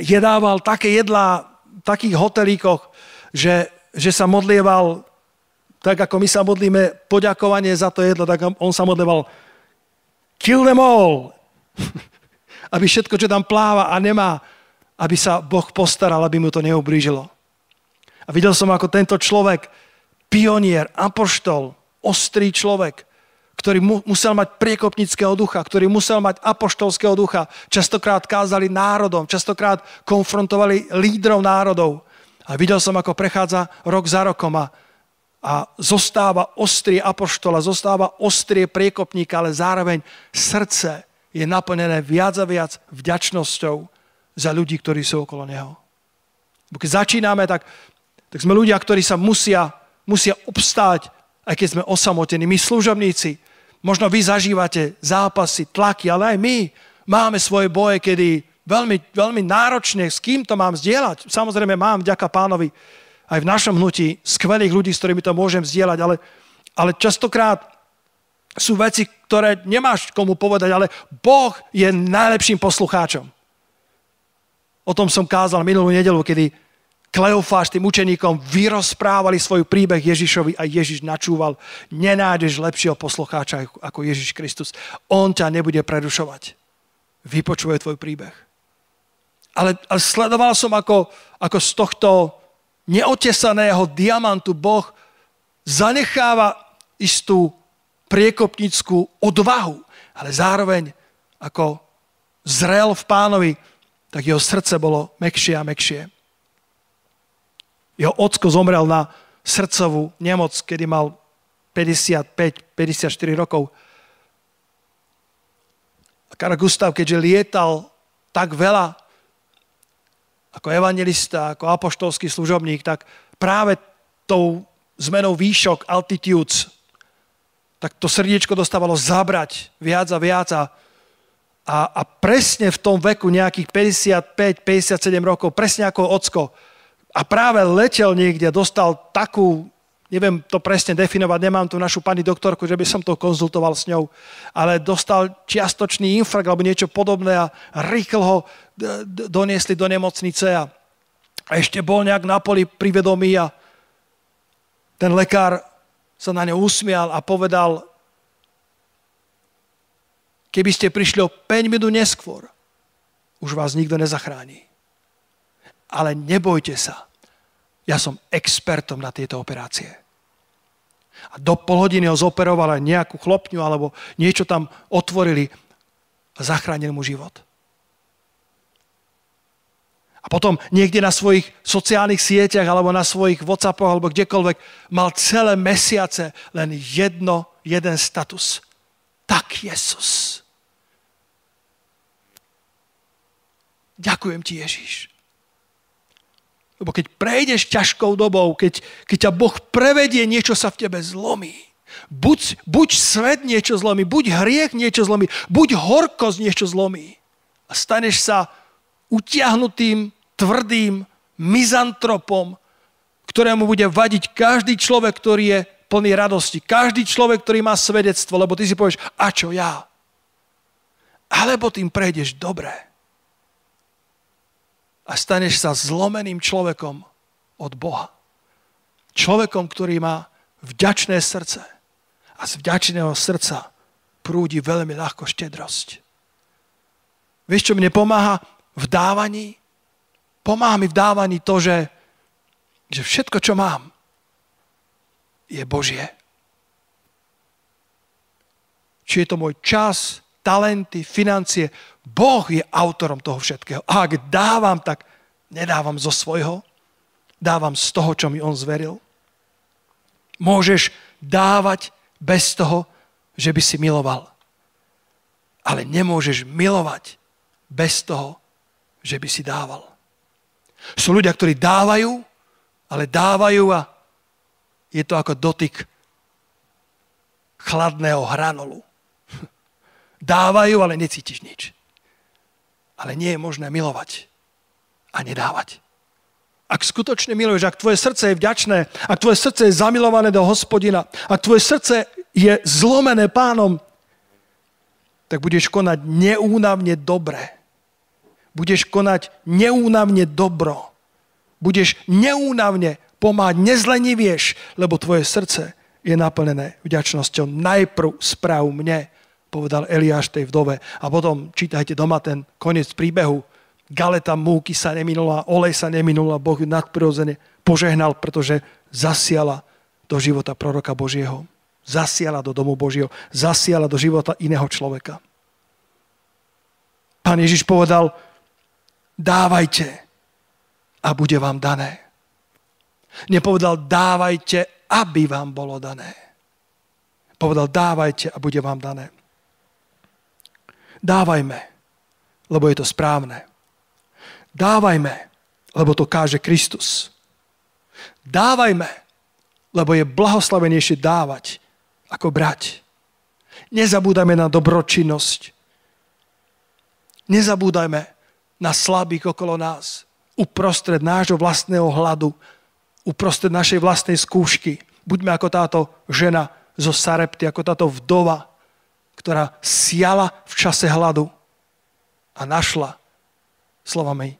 S1: Jedával také jedlá v takých hotelíkoch, že, že sa modlieval tak ako my sa modlíme poďakovanie za to jedlo, tak on sa modlíval kill them all, aby všetko, čo tam pláva a nemá, aby sa Boh postaral, aby mu to neublížilo. A videl som, ako tento človek, pionier, apoštol, ostrý človek, ktorý mu, musel mať priekopnického ducha, ktorý musel mať apoštolského ducha, častokrát kázali národom, častokrát konfrontovali lídrov národov. A videl som, ako prechádza rok za rokom a a zostáva ostrie apoštola, zostáva ostrie priekopníka, ale zároveň srdce je naplnené viac a viac vďačnosťou za ľudí, ktorí sú okolo neho. Keď začíname, tak, tak sme ľudia, ktorí sa musia, musia obstáť, aj keď sme osamotení. My služobníci, možno vy zažívate zápasy, tlaky, ale aj my máme svoje boje, kedy veľmi, veľmi náročne, s kým to mám zdieľať. Samozrejme mám, vďaka pánovi, aj v našom hnutí skvelých ľudí, s ktorými to môžem vzdielať, ale, ale častokrát sú veci, ktoré nemáš komu povedať, ale Boh je najlepším poslucháčom. O tom som kázal minulú nedelu, kedy Kleofáš tým učeníkom vyrozprávali svoj príbeh Ježišovi a Ježiš načúval. Nenájdeš lepšieho poslucháča ako Ježiš Kristus. On ťa nebude prerušovať. Vypočuje tvoj príbeh. Ale, ale sledoval som, ako, ako z tohto neotesaného diamantu Boh zanecháva istú priekopnickú odvahu, ale zároveň ako zrel v pánovi, tak jeho srdce bolo mekšie a mekšie. Jeho ocko zomrel na srdcovú nemoc, kedy mal 55-54 rokov. A Karl Gustav, keďže lietal tak veľa, ako evangelista, ako apoštolský služobník, tak práve tou zmenou výšok, altitudes, tak to srdiečko dostávalo zabrať viac a viac a, a, a presne v tom veku nejakých 55-57 rokov, presne ako ocko. A práve letel niekde, dostal takú neviem to presne definovať, nemám tu našu pani doktorku, že by som to konzultoval s ňou, ale dostal čiastočný infrak alebo niečo podobné a rýchlo ho doniesli do nemocnice a ešte bol nejak na poli privedomý a ten lekár sa na ňu usmial a povedal, keby ste prišli o 5 minút neskôr, už vás nikto nezachráni. Ale nebojte sa, ja som expertom na tieto operácie. A do pol hodiny ho zoperovali nejakú chlopňu alebo niečo tam otvorili a zachránili mu život. A potom niekde na svojich sociálnych sieťach alebo na svojich Whatsappoch alebo kdekoľvek mal celé mesiace len jedno, jeden status. Tak Jezus. Ďakujem ti, Ježiš. Lebo keď prejdeš ťažkou dobou, keď, keď ťa Boh prevedie, niečo sa v tebe zlomí. Buď, buď svet niečo zlomí, buď hriech niečo zlomí, buď horkosť niečo zlomí. A staneš sa utiahnutým, tvrdým mizantropom, ktorému bude vadiť každý človek, ktorý je plný radosti. Každý človek, ktorý má svedectvo, lebo ty si povieš, a čo ja? Alebo tým prejdeš dobre a staneš sa zlomeným človekom od Boha. Človekom, ktorý má vďačné srdce. A z vďačného srdca prúdi veľmi ľahko štedrosť. Vieš, čo mi pomáha v dávaní? Pomáha mi v dávaní to, že, že všetko, čo mám, je Božie. Či je to môj čas, talenty, financie, Boh je autorom toho všetkého. A ak dávam, tak nedávam zo svojho, dávam z toho, čo mi on zveril. Môžeš dávať bez toho, že by si miloval. Ale nemôžeš milovať bez toho, že by si dával. Sú ľudia, ktorí dávajú, ale dávajú a je to ako dotyk chladného hranolu. Dávajú, ale necítiš nič ale nie je možné milovať a nedávať. Ak skutočne miluješ, ak tvoje srdce je vďačné, ak tvoje srdce je zamilované do hospodina, ak tvoje srdce je zlomené pánom, tak budeš konať neúnavne dobre. Budeš konať neúnavne dobro. Budeš neúnavne pomáhať, nezlenivieš, lebo tvoje srdce je naplnené vďačnosťou. Najprv správ mne, povedal Eliáš tej vdove. A potom čítajte doma ten koniec príbehu. Galeta múky sa neminula, olej sa neminula, Boh ju nadprirodzene požehnal, pretože zasiala do života proroka Božieho. Zasiala do domu Božieho. Zasiala do života iného človeka. Pán Ježiš povedal, dávajte a bude vám dané. Nepovedal, dávajte, aby vám bolo dané. Povedal, dávajte a bude vám dané. Dávajme, lebo je to správne. Dávajme, lebo to káže Kristus. Dávajme, lebo je blahoslavenejšie dávať, ako brať. Nezabúdajme na dobročinnosť. Nezabúdajme na slabých okolo nás, uprostred nášho vlastného hladu, uprostred našej vlastnej skúšky. Buďme ako táto žena zo Sarepty, ako táto vdova, ktorá siala v čase hladu a našla slovami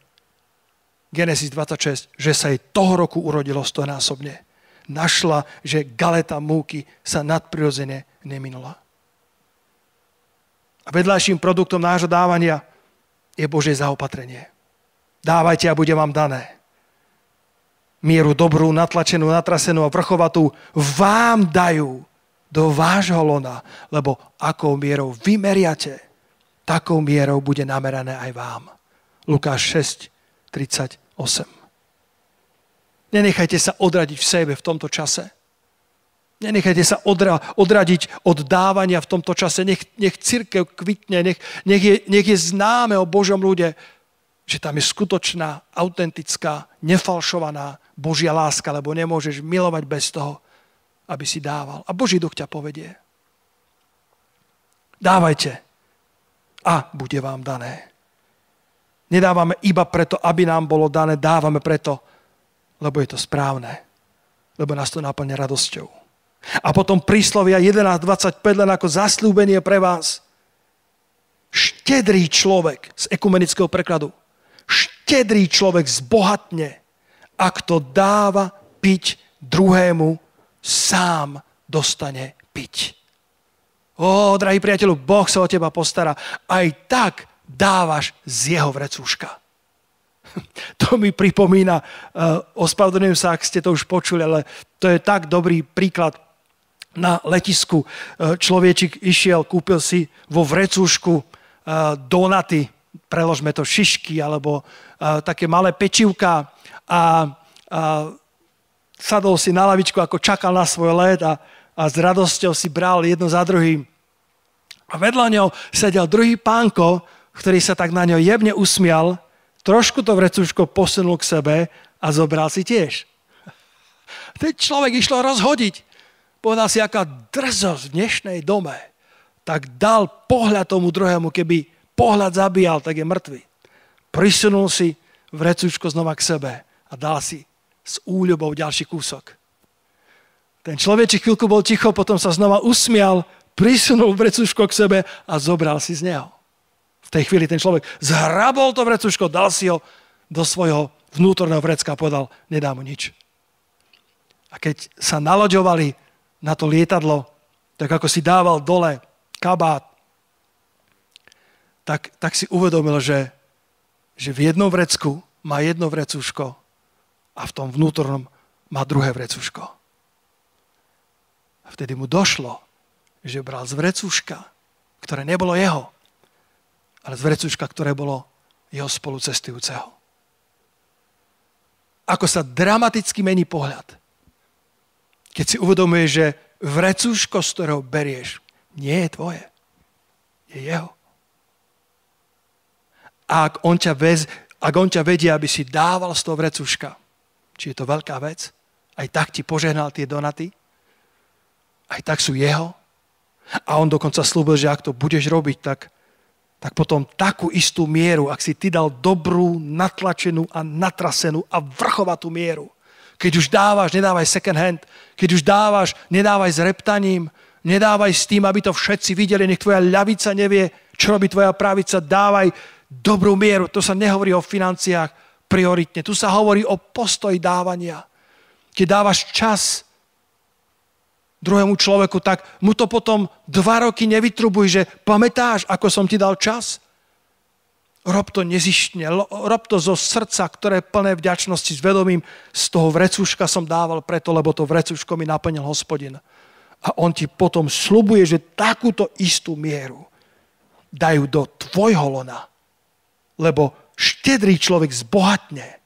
S1: Genesis 26, že sa jej toho roku urodilo stonásobne. Našla, že galeta múky sa nadprirodzene neminula. A vedľajším produktom nášho dávania je Božie zaopatrenie. Dávajte a bude vám dané. Mieru dobrú, natlačenú, natrasenú a vrchovatú vám dajú do vášho lona, lebo akou mierou vymeriate, takou mierou bude namerané aj vám. Lukáš 6, 38. Nenechajte sa odradiť v sebe v tomto čase. Nenechajte sa odra, odradiť od dávania v tomto čase. Nech, nech církev kvitne, nech, nech, je, nech je známe o Božom ľude, že tam je skutočná, autentická, nefalšovaná Božia láska, lebo nemôžeš milovať bez toho, aby si dával. A Boží duch ťa povedie. Dávajte a bude vám dané. Nedávame iba preto, aby nám bolo dané, dávame preto, lebo je to správne. Lebo nás to naplňa radosťou. A potom príslovia 11.25 len ako zasľúbenie pre vás. Štedrý človek z ekumenického prekladu. Štedrý človek zbohatne, ak to dáva piť druhému sám dostane piť. Ó, drahý priateľu, Boh sa o teba postará. Aj tak dávaš z jeho vrecúška. To mi pripomína, eh, ospravedlňujem sa, ak ste to už počuli, ale to je tak dobrý príklad na letisku. Eh, človečik išiel, kúpil si vo vrecúšku eh, donaty, preložme to šišky, alebo také malé pečivka a, a sadol si na lavičku, ako čakal na svoj let a, a s radosťou si bral jedno za druhým. A vedľa ňou sedel druhý pánko, ktorý sa tak na ňo jemne usmial, trošku to vrecuško posunul k sebe a zobral si tiež. Ten človek išlo rozhodiť. Povedal si, aká drzosť v dnešnej dome. Tak dal pohľad tomu druhému, keby pohľad zabíjal, tak je mŕtvy. Prisunul si vrecuško znova k sebe a dal si s úľubou ďalší kúsok. Ten človečik chvíľku bol ticho, potom sa znova usmial, prisunul vrecuško k sebe a zobral si z neho. V tej chvíli ten človek zhrabol to vrecuško, dal si ho do svojho vnútorného vrecka a povedal, nedá mu nič. A keď sa naloďovali na to lietadlo, tak ako si dával dole kabát, tak, tak si uvedomil, že, že v jednom vrecku má jedno vrecuško a v tom vnútornom má druhé vrecuško. A vtedy mu došlo, že bral z vrecuška, ktoré nebolo jeho, ale z vrecuška, ktoré bolo jeho spolucestujúceho. Ako sa dramaticky mení pohľad, keď si uvedomuje, že vrecuško, z ktorého berieš, nie je tvoje, je jeho. A ak on ťa, vez, ak on ťa vedie, aby si dával z toho vrecuška, či je to veľká vec. Aj tak ti požehnal tie donaty. Aj tak sú jeho. A on dokonca slúbil, že ak to budeš robiť, tak, tak potom takú istú mieru, ak si ty dal dobrú, natlačenú a natrasenú a vrchovatú mieru. Keď už dávaš, nedávaj second hand. Keď už dávaš, nedávaj s reptaním. Nedávaj s tým, aby to všetci videli. Nech tvoja ľavica nevie, čo robí tvoja pravica. Dávaj dobrú mieru. To sa nehovorí o financiách prioritne. Tu sa hovorí o postoj dávania. Keď dávaš čas druhému človeku, tak mu to potom dva roky nevytrubuj, že pamätáš, ako som ti dal čas? Rob to nezištne, rob to zo srdca, ktoré je plné vďačnosti s vedomím, z toho vrecuška som dával preto, lebo to vrecuško mi naplnil hospodin. A on ti potom slubuje, že takúto istú mieru dajú do tvojho lona, lebo štedrý človek zbohatne.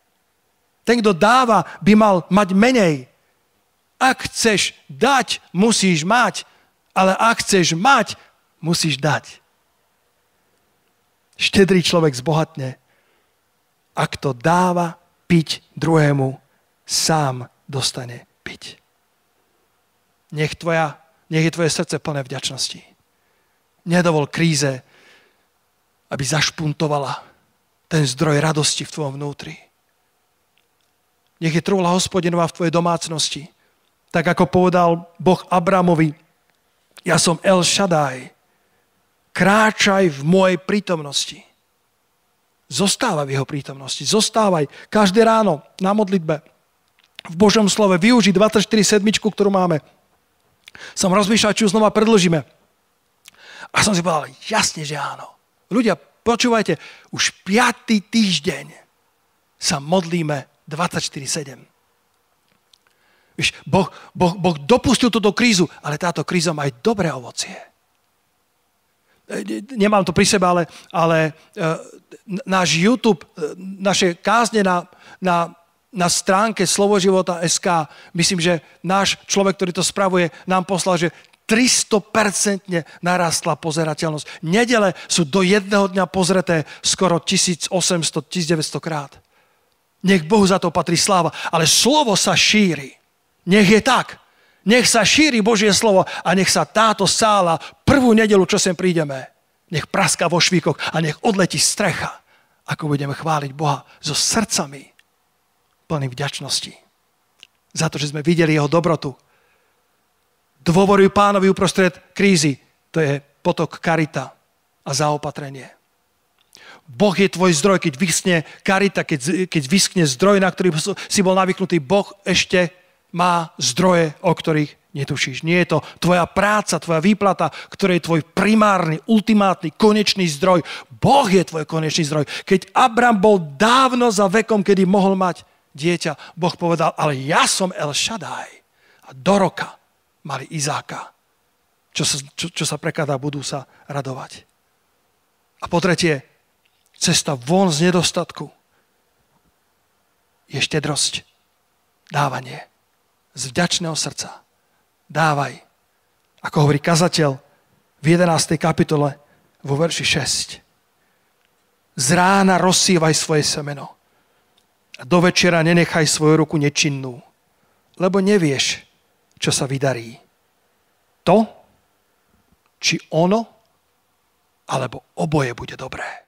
S1: Ten, kto dáva, by mal mať menej. Ak chceš dať, musíš mať. Ale ak chceš mať, musíš dať. Štedrý človek zbohatne. Ak to dáva piť druhému, sám dostane piť. Nech, tvoja, nech je tvoje srdce plné vďačnosti. Nedovol kríze, aby zašpuntovala ten zdroj radosti v tvojom vnútri. Nech je trúla hospodinová v tvojej domácnosti. Tak ako povedal Boh Abramovi, ja som El Shaddai, kráčaj v mojej prítomnosti. Zostávaj v jeho prítomnosti, zostávaj každé ráno na modlitbe, v Božom slove, využi 24 sedmičku, ktorú máme. Som rozmýšľal, či ju znova predložíme. A som si povedal, jasne, že áno. Ľudia, Počúvajte, už 5. týždeň sa modlíme 24-7. Víš, boh, boh, boh dopustil túto krízu, ale táto kríza má aj dobré ovocie. E, nemám to pri sebe, ale, ale e, náš YouTube, e, naše kázne na, na na stránke slovoživota.sk, myslím, že náš človek, ktorý to spravuje, nám poslal, že 300% narastla pozerateľnosť. Nedele sú do jedného dňa pozreté skoro 1800-1900 krát. Nech Bohu za to patrí sláva. Ale slovo sa šíri. Nech je tak. Nech sa šíri Božie slovo a nech sa táto sála prvú nedelu, čo sem prídeme, nech praska vo švíkoch a nech odletí strecha, ako budeme chváliť Boha so srdcami plným vďačnosti. Za to, že sme videli jeho dobrotu, Dôvorujú pánovi uprostred krízy. To je potok karita a zaopatrenie. Boh je tvoj zdroj, keď vyskne karita, keď, keď vyskne zdroj, na ktorý si bol navyknutý, Boh ešte má zdroje, o ktorých netušíš. Nie je to tvoja práca, tvoja výplata, ktorý je tvoj primárny, ultimátny, konečný zdroj. Boh je tvoj konečný zdroj. Keď Abram bol dávno za vekom, kedy mohol mať dieťa, Boh povedal, ale ja som El Shaddai. A do roka mali Izáka. Čo sa, čo, čo sa prekladá, budú sa radovať. A po tretie, cesta von z nedostatku je štedrosť, dávanie z vďačného srdca. Dávaj. Ako hovorí kazateľ v 11. kapitole vo verši 6. Z rána rozsývaj svoje semeno a do večera nenechaj svoju ruku nečinnú, lebo nevieš, čo sa vydarí. To, či ono, alebo oboje bude dobré.